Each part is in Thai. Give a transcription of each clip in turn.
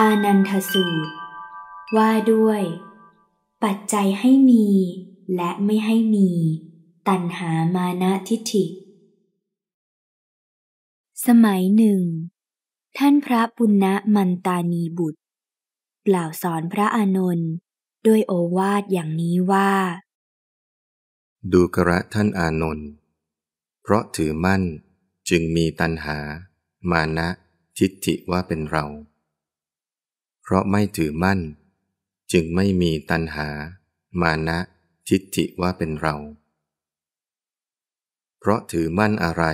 อานันทสูตร ว่าด้วย ปัจจัยให้มีและไม่ให้มี ตัณหามานะทิฏฐิ สมัยหนึ่ง ท่านพระปุณณมันตานีบุตรกล่าวสอนพระอานนท์ด้วยโอวาทอย่างนี้ว่า ดูกระท่านอานนท์เพราะถือมั่นจึงมีตัณหา มานะทิฏฐิว่าเป็นเราเพราะไม่ถือมั่นจึงไม่มีตัณหา มานะ ทิฏฐิว่าเป็นเรา เพราะถือมั่นอะไร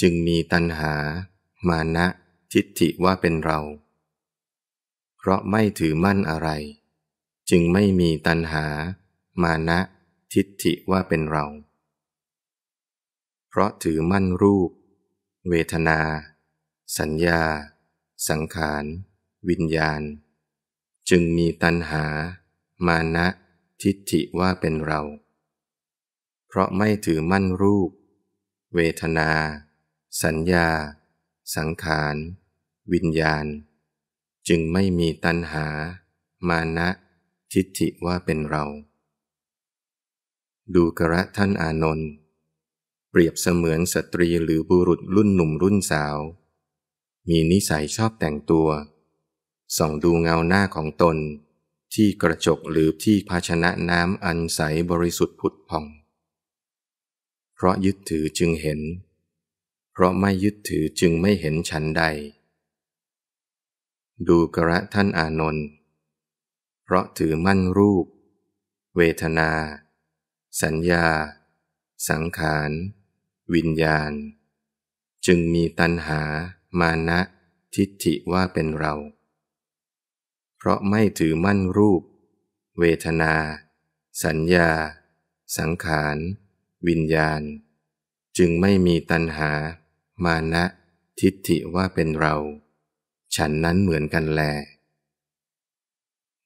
จึงมีตัณหา มานะทิฏฐิว่าเป็นเรา เพราะไม่ถือมั่นอะไร จึงไม่มีตัณหา มานะทิฏฐิว่าเป็นเรา เพราะถือมั่นรูป เวทนา สัญญา สังขารวิญญาณ จึงมีตัณหา มานะ ทิฏฐิว่าเป็นเรา เพราะไม่ถือมั่นรูป เวทนา สัญญา สังขาร วิญญาณ จึงไม่มีตัณหา มานะ ทิฏฐิว่าเป็นเรา ดูกระท่านอานนท์เปรียบเสมือนสตรีหรือบุรุษรุ่นหนุ่มรุ่นสาว มีนิสัยชอบแต่งตัวส่องดูเงาหน้าของตนที่กระจกหรือที่ภาชนะน้ำอันใสบริสุทธิ์ผุดพอง เพราะยึดถือจึงเห็น เพราะไม่ยึดถือจึงไม่เห็นฉันใด ดูกระท่านอานนท์เพราะถือมั่นรูป เวทนา สัญญา สังขาร วิญญาณ จึงมีตัณหา มานะ ทิฏฐิว่าเป็นเราเพราะไม่ถือมั่นรูป เวทนา สัญญา สังขาร วิญญาณ จึงไม่มีตัณหา มานะ ทิฏฐิว่าเป็นเรา ฉันนั้นเหมือนกันแล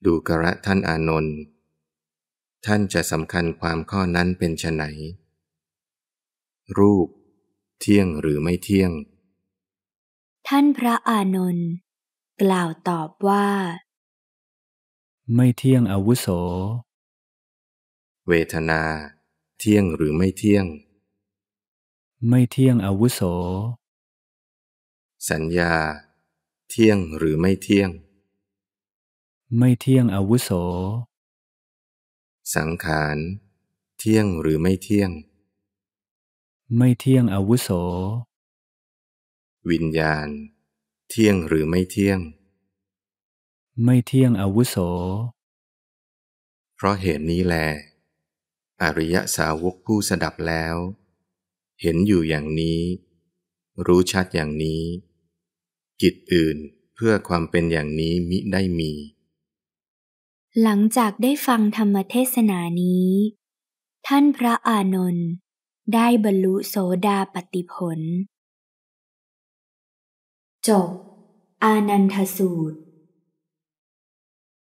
ดูกระท่านอานนท์ท่านจะสำคัญความข้อนั้นเป็นไฉนรูป เที่ยงหรือไม่เที่ยง ท่านพระอานนท์กล่าวตอบว่าไม่เที่ยงอาวุโส เวทนา เที่ยงหรือไม่เที่ยง ไม่เที่ยงอาวุโส สัญญา เที่ยงหรือไม่เที่ยง ไม่เที่ยงอาวุโส สังขารเที่ยงหรือไม่เที่ยงไม่เที่ยงอาวุโส วิญญาณ เที่ยงหรือไม่เที่ยงไม่เที่ยงอาวุโส เพราะเหตุนี้แล อริยสาวกผู้สดับแล้ว เห็นอยู่อย่างนี้ รู้ชัดอย่างนี้ กิจอื่นเพื่อความเป็นอย่างนี้มิได้มี หลังจากได้ฟังธรรมเทศนานี้ ท่านพระอานนท์ได้บรรลุโสดาปติผล จบอานันทสูตร